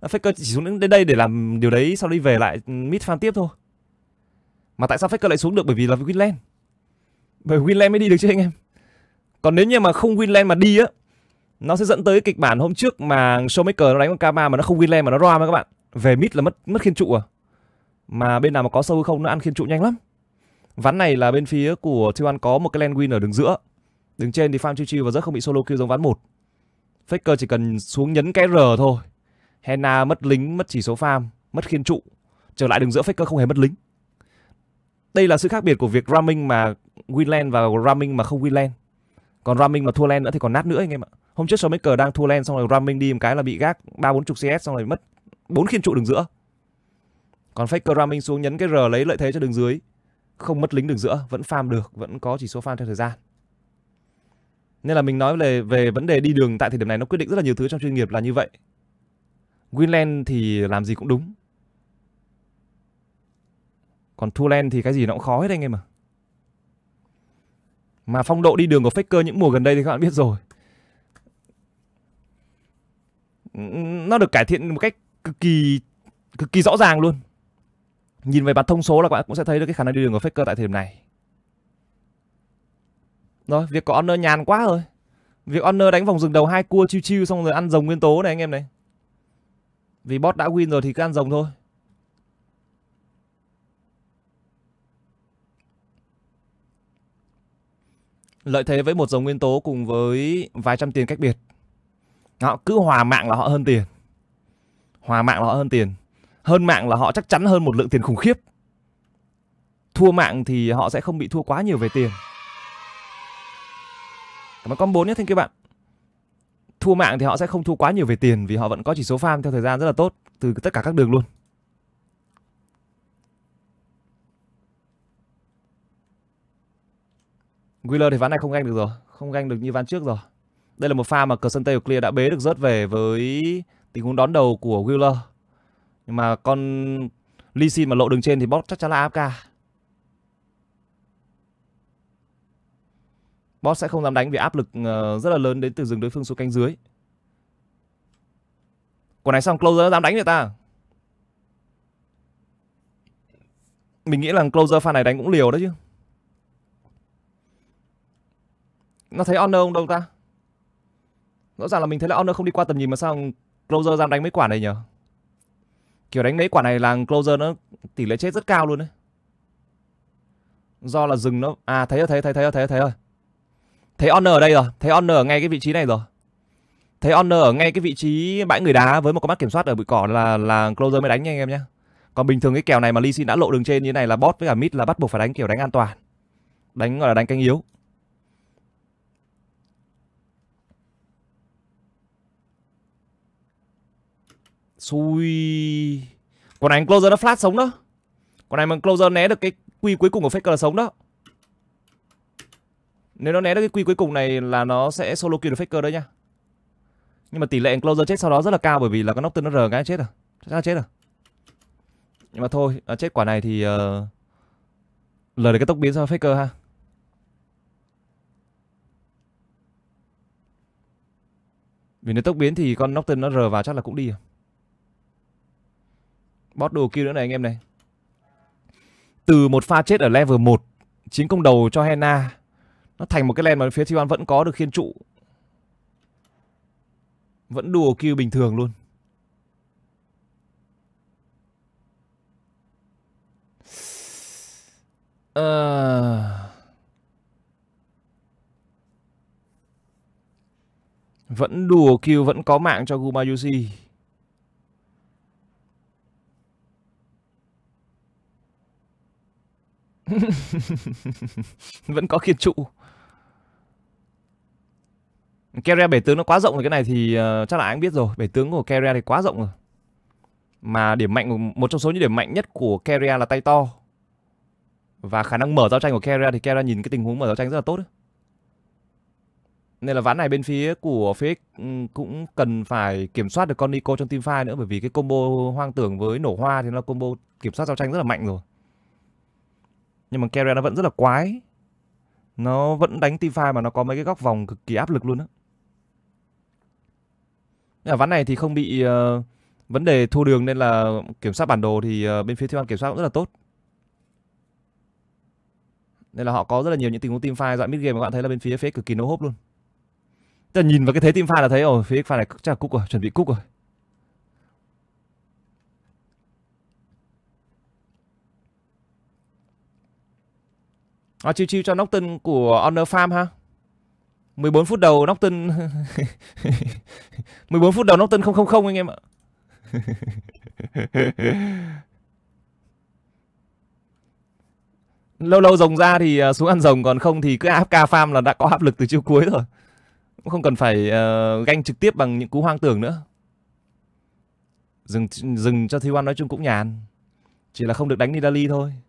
Speaker 1: Faker chỉ xuống đến đây để làm điều đấy sau đi về lại mid farm tiếp thôi. Mà tại sao Faker lại xuống được bởi vì là Winland Bởi Winland mới đi được chứ anh em Còn nếu như mà không Winland mà đi á Nó sẽ dẫn tới kịch bản hôm trước mà Showmaker nó đánh con Kama mà nó không Winland mà nó roam các bạn Về mid là mất mất khiên trụ à Mà bên nào mà có sâu không nó ăn khiên trụ nhanh lắm Ván này là bên phía của T1 có một cái land win ở đường giữa Đứng trên thì farm chiêu chiêu và rất không bị solo kill giống ván 1 Faker chỉ cần xuống nhấn cái R thôi Hena mất lính, mất chỉ số farm, mất khiên trụ Trở lại đường giữa Faker không hề mất lính đây là sự khác biệt của việc ramming mà win land và ramming mà không win land còn ramming mà thua len nữa thì còn nát nữa anh em ạ hôm trước Showmaker đang thua len xong rồi ramming đi một cái là bị gác ba bốn chục cs xong rồi mất bốn khiên trụ đường giữa còn faker ramming xuống nhấn cái r lấy lợi thế cho đường dưới không mất lính đường giữa vẫn farm được vẫn có chỉ số farm theo thời gian nên là mình nói về về vấn đề đi đường tại thời điểm này nó quyết định rất là nhiều thứ trong chuyên nghiệp là như vậy Winland thì làm gì cũng đúng còn Thulen thì cái gì nó cũng khó hết anh em mà mà phong độ đi đường của Faker những mùa gần đây thì các bạn biết rồi nó được cải thiện một cách cực kỳ cực kỳ rõ ràng luôn nhìn về mặt thông số là các bạn cũng sẽ thấy được cái khả năng đi đường của Faker tại thời điểm này rồi việc có honor nhàn quá rồi việc honor đánh vòng rừng đầu hai cua chiêu chiêu xong rồi ăn rồng nguyên tố này anh em này vì bot đã win rồi thì cứ ăn rồng thôi Lợi thế với một dòng nguyên tố cùng với vài trăm tiền cách biệt. Họ cứ hòa mạng là họ hơn tiền. Hòa mạng là họ hơn tiền. Hơn mạng là họ chắc chắn hơn một lượng tiền khủng khiếp. Thua mạng thì họ sẽ không bị thua quá nhiều về tiền. Cảm ơn con bốn nhé, thank you bạn. Thua mạng thì họ sẽ không thua quá nhiều về tiền vì họ vẫn có chỉ số farm theo thời gian rất là tốt từ tất cả các đường luôn. Wheeler thì ván này không ganh được rồi, không ganh được như ván trước rồi. Đây là một pha mà cờ sân Tây của Clear đã bế được rớt về với tình huống đón đầu của Wheeler. Nhưng mà con Lee Sin mà lộ đường trên thì boss chắc chắn là AFK. Boss sẽ không dám đánh vì áp lực ờ, rất là lớn đến từ rừng đối phương xuống cánh dưới. Quả này xong Closer dám đánh người ta. Mình nghĩ là Closer pha này đánh cũng liều đấy chứ. Nó thấy Honor không đâu ta? Rõ ràng là mình thấy là Honor không đi qua tầm nhìn mà sao Closer dám đánh mấy quả này nhở? Kiểu đánh mấy quả này là Closer nó tỷ lệ chết rất cao luôn đấy. Do là rừng nó... À thấy rồi, thấy, thấy, thấy rồi, thấy rồi, thấy rồi. Thấy Honor ở đây rồi, thấy Honor ở ngay cái vị trí này rồi. Thấy Honor ở ngay cái vị trí bãi người đá với một con mắt kiểm soát ở bụi cỏ là là Closer mới đánh nha anh em nhé. Còn bình thường cái kèo này mà Lee Sin đã lộ đường trên như này là bot với cả mid là bắt buộc phải đánh kiểu đánh an toàn. Đánh gọi là đánh canh yếu. Xui Con này closer nó flash sống đó Con này mà closer né được cái quy cuối cùng của Faker là sống đó Nếu nó né được cái quy cuối cùng này là nó sẽ solo kill được Faker đấy nha Nhưng mà tỷ lệ closer chết sau đó rất là cao bởi vì là con Nocturne nó rờ ngay chết à Chắc là chết à Nhưng mà thôi, à, chết quả này thì uh, ờ, Lời được cái tốc biến cho Faker ha Vì nếu tốc biến thì con Nocturne nó rờ vào chắc là cũng đi à Bót đồ kia nữa này anh em này. Từ một pha chết ở level 1, chiến công đầu cho Hena. Nó thành một cái len mà phía T1 vẫn có được khiên trụ. Vẫn đùa kill bình thường luôn. Ờ... Vẫn đùa kill, vẫn có mạng cho Gumayushi. *laughs* Vẫn có kiên trụ Keria bể tướng nó quá rộng rồi cái này thì uh, chắc là anh biết rồi Bể tướng của Keria thì quá rộng rồi Mà điểm mạnh một trong số những điểm mạnh nhất của Keria là tay to Và khả năng mở giao tranh của Keria thì Keria nhìn cái tình huống mở giao tranh rất là tốt Nên là ván này bên phía của phía ừ, cũng cần phải kiểm soát được con Nico trong team fight nữa Bởi vì cái combo hoang tưởng với nổ hoa thì nó combo kiểm soát giao tranh rất là mạnh rồi nhưng mà Kera nó vẫn rất là quái nó vẫn đánh T5 mà nó có mấy cái góc vòng cực kỳ áp lực luôn á ở ván này thì không bị uh, vấn đề thu đường nên là kiểm soát bản đồ thì uh, bên phía Thiên kiểm soát cũng rất là tốt nên là họ có rất là nhiều những tình huống team fight dạng mid game mà các bạn thấy là bên phía phía cực kỳ nô no hốp luôn. Tức là nhìn vào cái thế team fight là thấy ở oh, phía team này chắc là cúc rồi, chuẩn bị cúc rồi. À, chiêu chiêu cho Nocton của Honor Farm ha. 14 phút đầu Nocton *laughs* 14 phút đầu Nocton 000 anh em ạ. *laughs* lâu lâu rồng ra thì à, xuống ăn rồng còn không thì cứ áp ca farm là đã có áp lực từ chiêu cuối rồi. Cũng không cần phải uh, ganh trực tiếp bằng những cú hoang tưởng nữa. Dừng dừng cho Thi nói chung cũng nhàn. Chỉ là không được đánh Nidali thôi. *laughs*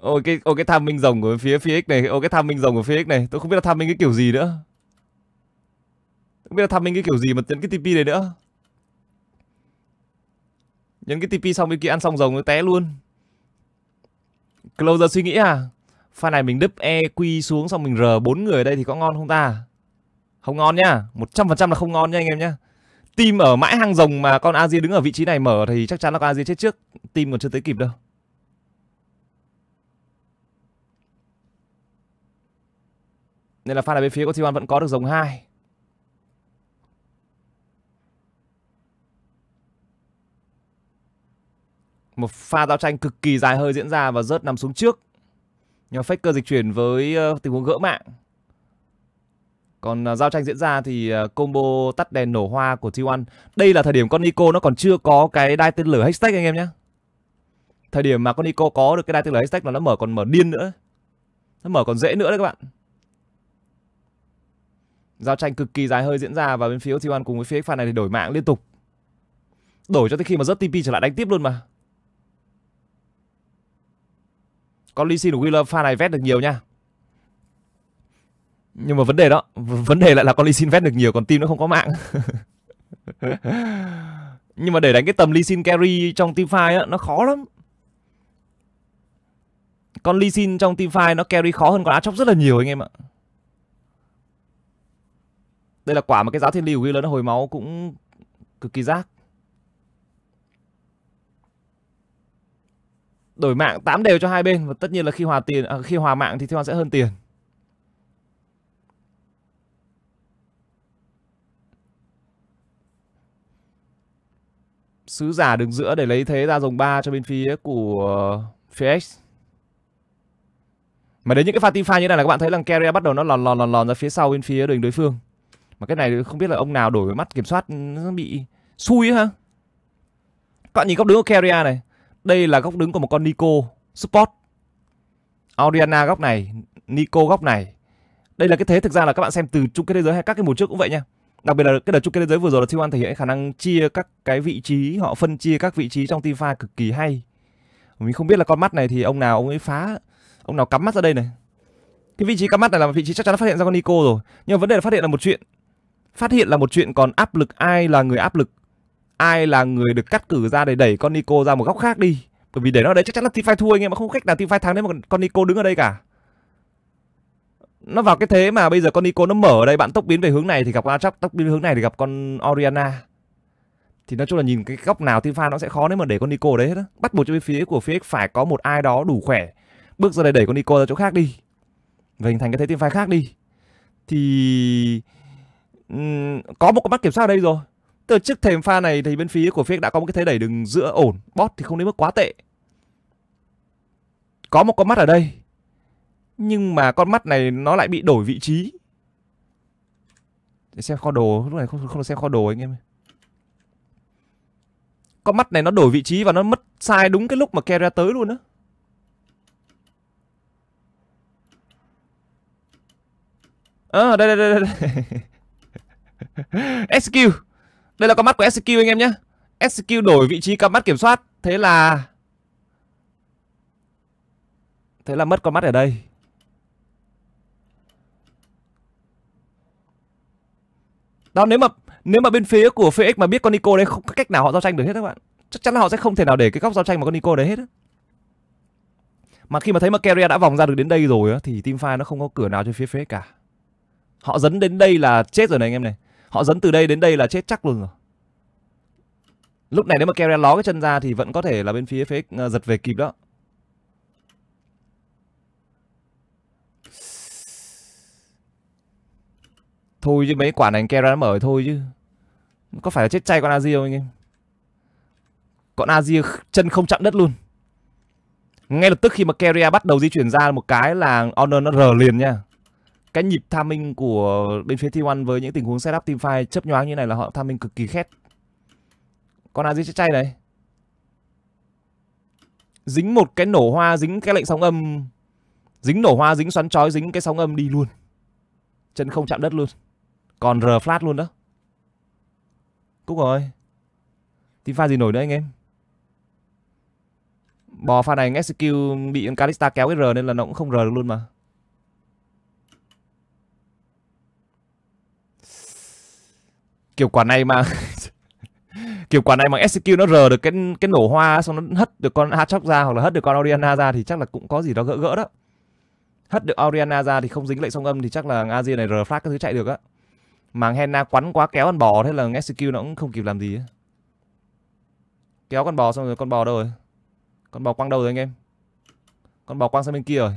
Speaker 1: Ôi cái ô cái tham minh rồng của phía phía X này, ô cái tham minh rồng của phía X này, tôi không biết là tham minh cái kiểu gì nữa. không biết là tham minh cái kiểu gì mà nhấn cái TP này nữa. Nhấn cái TP xong bên kia ăn xong rồng nó té luôn. Closer suy nghĩ à? Pha này mình đứt EQ xuống xong mình R bốn người ở đây thì có ngon không ta? Không ngon nhá, 100% là không ngon nha anh em nhá team ở mãi hang rồng mà con Asia đứng ở vị trí này mở thì chắc chắn là con Asia chết trước. Team còn chưa tới kịp đâu. Nên là pha này bên phía của T1 vẫn có được rồng 2. Một pha giao tranh cực kỳ dài hơi diễn ra và rớt nằm xuống trước. Nhưng Faker dịch chuyển với ờ, tình huống gỡ mạng. Còn uh, giao tranh diễn ra thì uh, combo tắt đèn nổ hoa của T1 Đây là thời điểm con Nico nó còn chưa có cái đai tên lửa hashtag anh em nhé Thời điểm mà con Nico có được cái đai tên lửa hashtag là nó mở còn mở điên nữa Nó mở còn dễ nữa đấy các bạn Giao tranh cực kỳ dài hơi diễn ra và bên phía T1 cùng với phía X-Fan này thì đổi mạng liên tục Đổi cho tới khi mà rớt TP trở lại đánh tiếp luôn mà Con Lee Sin của Wheeler pha này vét được nhiều nha nhưng mà vấn đề đó vấn đề lại là con Lee Sin vét được nhiều còn team nó không có mạng *laughs* nhưng mà để đánh cái tầm Lee Sin carry trong team fight á nó khó lắm con Lee Sin trong team fight nó carry khó hơn con Aatrox rất là nhiều anh em ạ đây là quả mà cái giáo thiên ly ghi lớn nó hồi máu cũng cực kỳ rác đổi mạng 8 đều cho hai bên và tất nhiên là khi hòa tiền à, khi hòa mạng thì Thiên sẽ hơn tiền sứ giả đứng giữa để lấy thế ra dòng 3 cho bên phía của ờ, phía Mà đến những cái pha team fight như này là các bạn thấy là carrier bắt đầu nó lòn lòn lòn lòn ra phía sau bên phía đường đối phương. Mà cái này không biết là ông nào đổi với mắt kiểm soát nó bị xui ha. Các bạn nhìn góc đứng của carrier này. Đây là góc đứng của một con Nico support. Audiana góc này, Nico góc này. Đây là cái thế thực ra là các bạn xem từ chung cái thế giới hay các cái mùa trước cũng vậy nha đặc biệt là cái đợt chung kết thế giới vừa rồi là T1 thể hiện khả năng chia các cái vị trí họ phân chia các vị trí trong team fight cực kỳ hay mình không biết là con mắt này thì ông nào ông ấy phá ông nào cắm mắt ra đây này cái vị trí cắm mắt này là vị trí chắc chắn phát hiện ra con Nico rồi nhưng mà vấn đề là phát hiện là một chuyện phát hiện là một chuyện còn áp lực ai là người áp lực ai là người được cắt cử ra để đẩy con Nico ra một góc khác đi bởi vì để nó ở đấy chắc chắn là team fight thua anh em mà không cách nào team fight thắng nếu mà con Nico đứng ở đây cả nó vào cái thế mà bây giờ con Nico nó mở ở đây bạn tốc biến về hướng này thì gặp con chắc tốc biến hướng này thì gặp con Oriana thì nói chung là nhìn cái góc nào team pha nó sẽ khó nếu mà để con Nico đấy hết á bắt buộc cho bên phía của phía phải có một ai đó đủ khỏe bước ra đây đẩy con Nico ra chỗ khác đi và hình thành cái thế team pha khác đi thì có một con mắt kiểm soát ở đây rồi từ trước thềm pha này thì bên phía của phía đã có một cái thế đẩy đường giữa ổn bot thì không đến mức quá tệ có một con mắt ở đây nhưng mà con mắt này nó lại bị đổi vị trí để xem kho đồ lúc này không không được xem kho đồ anh em con mắt này nó đổi vị trí và nó mất sai đúng cái lúc mà Kera tới luôn á ờ à, đây đây đây, đây. SQ *laughs* Đây là con mắt của SQ anh em nhá, SQ đổi vị trí con mắt kiểm soát Thế là Thế là mất con mắt ở đây đó nếu mà nếu mà bên phía của FX mà biết con Nico đấy không có cách nào họ giao tranh được hết các bạn chắc chắn là họ sẽ không thể nào để cái góc giao tranh mà con Nico đấy hết mà khi mà thấy mà Macaria đã vòng ra được đến đây rồi á thì team nó không có cửa nào cho phía FX cả họ dấn đến đây là chết rồi này anh em này họ dấn từ đây đến đây là chết chắc luôn rồi lúc này nếu mà Karen ló cái chân ra thì vẫn có thể là bên phía FX ờ, giật về kịp đó Thôi chứ mấy quả này anh Kera nó mở thôi chứ. Có phải là chết chay con Azir không anh em? Con Azir chân không chạm đất luôn. Ngay lập tức khi mà Keria bắt đầu di chuyển ra một cái là Honor nó rờ liền nha. Cái nhịp tham minh của bên phía T1 với những tình huống setup teamfight chấp nhoáng như này là họ tham minh cực kỳ khét. Con Azir chết chay này. Dính một cái nổ hoa, dính cái lệnh sóng âm. Dính nổ hoa, dính xoắn chói, dính cái sóng âm đi luôn. Chân không chạm đất luôn. Còn R flat luôn đó. Cúc rồi. Thì pha gì nổi nữa anh em? Bò pha này execute bị Calista kéo cái R nên là nó cũng không R được luôn mà. Kiểu quả này mà *laughs* kiểu quả này mà SQ nó r được cái cái nổ hoa xong nó hất được con Hatchok ra hoặc là hất được con Oriana ra thì chắc là cũng có gì đó gỡ gỡ đó. Hất được Oriana ra thì không dính lệnh song âm thì chắc là Asia này r flash các thứ chạy được á. Màng henna quắn quá kéo con bò Thế là SQ nó cũng không kịp làm gì Kéo con bò xong rồi con bò đâu rồi Con bò quăng đâu rồi anh em Con bò quăng sang bên kia rồi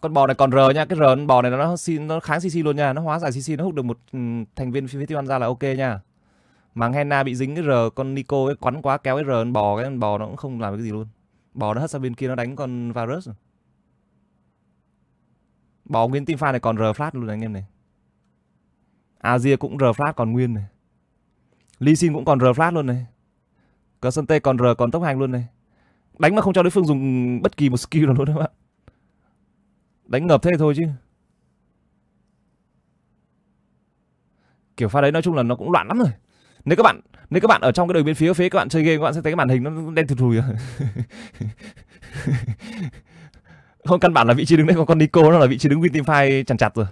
Speaker 1: Con bò này còn R nha Cái R con bò này nó xin nó kháng CC luôn nha Nó hóa giải CC nó hút được một ừ, thành viên Festival ra là ok nha Màng henna bị dính cái R Con Nico ấy quắn quá kéo cái R con bò Cái con bò nó cũng không làm cái gì luôn Bò nó hất sang bên kia nó đánh con virus rồi. Bò nguyên team pha này còn R flat luôn anh em này Azia cũng R-Flat còn nguyên này. Lee Sin cũng còn R-Flat luôn này. Sante còn R còn tốc hành luôn này. Đánh mà không cho đối phương dùng bất kỳ một skill nào luôn các bạn. Đánh ngập thế thôi chứ. Kiểu pha đấy nói chung là nó cũng loạn lắm rồi. Nếu các bạn nếu các bạn ở trong cái đường bên phía phía các bạn chơi game các bạn sẽ thấy cái màn hình nó đen thùi thùi rồi. *laughs* không căn bản là vị trí đứng đấy có con Nico nó là vị trí đứng win team fight chằn chặt rồi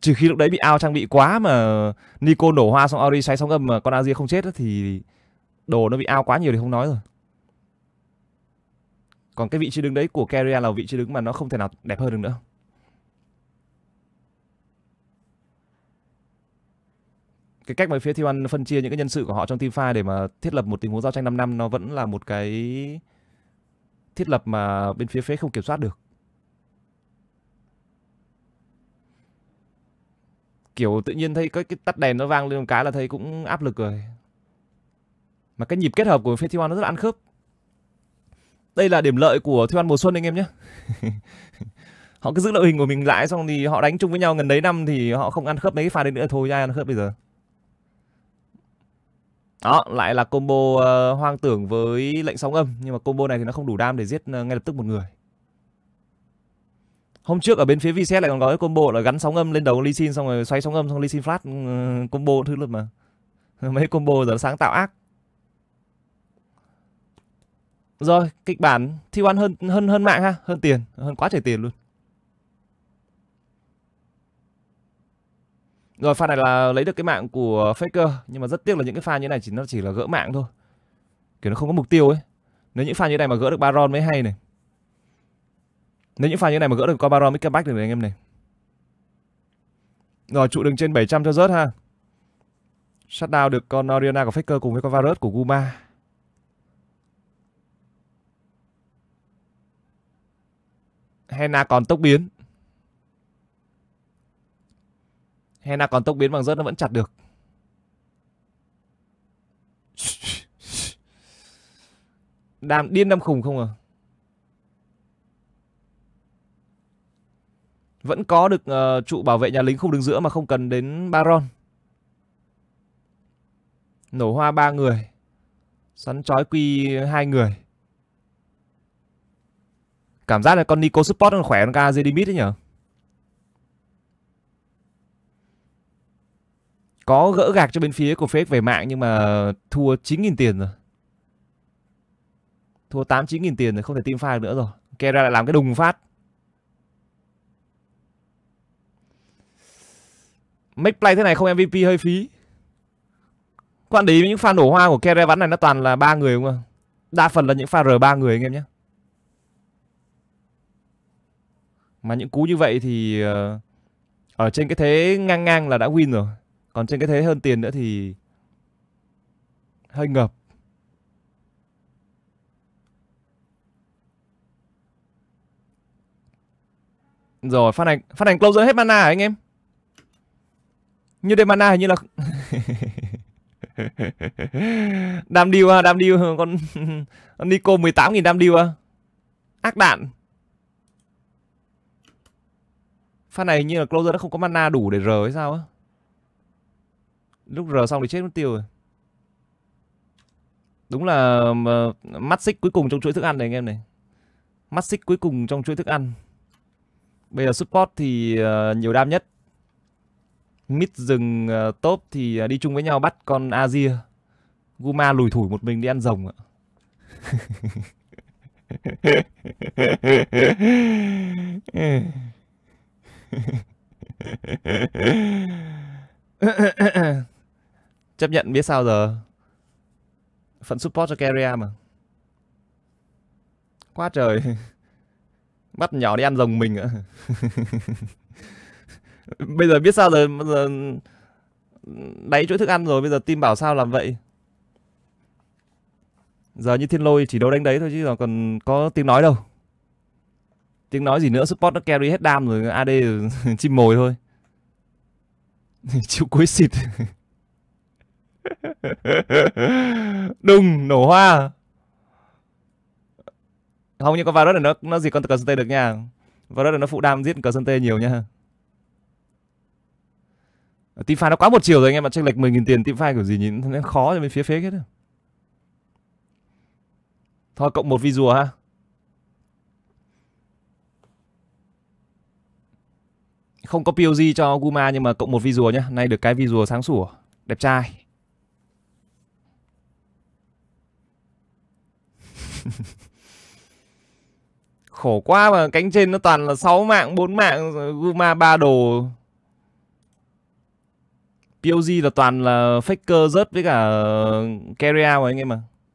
Speaker 1: trừ khi lúc đấy bị ao trang bị quá mà Nico nổ hoa xong Ori xoáy xong âm mà con Azir không chết thì đồ nó bị ao quá nhiều thì không nói rồi còn cái vị trí đứng đấy của Carrier là vị trí đứng mà nó không thể nào đẹp hơn được nữa cái cách mà phía T1 phân chia những cái nhân sự của họ trong team pha để mà thiết lập một tình huống giao tranh 5 năm nó vẫn là một cái thiết lập mà bên phía phế không kiểm soát được kiểu tự nhiên thấy cái, cái tắt đèn nó vang lên một cái là thấy cũng áp lực rồi mà cái nhịp kết hợp của festival nó rất là ăn khớp đây là điểm lợi của thuê ăn mùa xuân anh em nhé *laughs* họ cứ giữ đội hình của mình lại xong thì họ đánh chung với nhau gần đấy năm thì họ không ăn khớp mấy pha đấy nữa thôi ra ăn khớp bây giờ đó lại là combo uh, hoang tưởng với lệnh sóng âm nhưng mà combo này thì nó không đủ đam để giết uh, ngay lập tức một người hôm trước ở bên phía Viset lại còn có cái combo là gắn sóng âm lên đầu Lee Sin xong rồi xoay sóng âm xong Lee Sin flash ừ, combo thứ luôn mà *laughs* mấy combo giờ sáng tạo ác rồi kịch bản thi oan hơn hơn hơn mạng ha hơn tiền hơn quá trời tiền luôn rồi pha này là lấy được cái mạng của faker nhưng mà rất tiếc là những cái pha như này chỉ nó chỉ là gỡ mạng thôi kiểu nó không có mục tiêu ấy nếu những pha như này mà gỡ được baron mới hay này nếu những pha như này mà gỡ được qua Baron Mixerback được này anh em này. Rồi trụ đường trên 700 cho rớt ha. Shutdown được con Oriana của Faker cùng với con Varus của Guma. Hena còn tốc biến. Hena còn tốc biến bằng rớt nó vẫn chặt được. Đam điên đam khùng không à? Vẫn có được uh, trụ bảo vệ nhà lính không đứng giữa mà không cần đến Baron. Nổ hoa ba người. Sắn chói quy hai người. Cảm giác là con Nico support nó khỏe hơn cả Zedimit đấy nhở? Có gỡ gạc cho bên phía của Fake về mạng nhưng mà thua 9.000 tiền rồi. Thua 8-9.000 tiền rồi, không thể team file nữa rồi. Kera lại làm cái đùng phát. Make play thế này không MVP hơi phí Quan bạn để ý những pha nổ hoa của Kere ván này nó toàn là ba người đúng không? Đa phần là những pha R ba người anh em nhé Mà những cú như vậy thì ờ, Ở trên cái thế ngang ngang là đã win rồi Còn trên cái thế hơn tiền nữa thì Hơi ngập. Rồi, phát hành, phát hành closer hết mana hả anh em? Như đây mana hình như là *laughs* Đam điêu à, đam điêu *laughs* con *laughs* Nico mười tám nghìn đam điêu à. Ác đạn. Pha này hình như là closer đã không có mana đủ để R hay sao á. Lúc R xong thì chết mất tiêu rồi. Đúng là mắt xích cuối cùng trong chuỗi thức ăn này anh em này. Mắt xích cuối cùng trong chuỗi thức ăn. Bây giờ support thì ờ, nhiều đam nhất Mít rừng uh, ờ, top thì ờ, đi chung với nhau bắt con Azia. Guma lùi thủi một mình đi ăn rồng ạ. *laughs* Chấp nhận biết sao giờ. Phận support cho Carrier mà. Quá trời. *laughs* Bắt nhỏ đi ăn rồng mình ạ. *laughs* *laughs* bây giờ biết sao rồi bây giờ đáy chuỗi thức ăn rồi bây giờ tim bảo sao làm vậy giờ như thiên lôi chỉ đấu đánh đấy thôi chứ còn có tiếng nói đâu tiếng nói gì nữa support nó carry hết đam rồi ad *laughs* chim mồi thôi *laughs* chịu cuối xịt đùng nổ hoa không nhưng con đó này nó nó gì con cờ sân tê được nha đó này nó phụ đam giết cờ sân tê nhiều nha Team Fight nó quá một chiều rồi anh em ạ, tranh lệch 10.000 tiền Team Fight kiểu gì nhìn nó khó cho bên phía phế hết. Thôi cộng một visual ha. Không có POG cho Guma nhưng mà cộng một visual nhá. Nay được cái visual sáng sủa, đẹp trai. *laughs* Khổ quá mà cánh trên nó toàn là 6 mạng, 4 mạng, Guma ba đồ POG là toàn là faker rớt với cả carry out anh em mà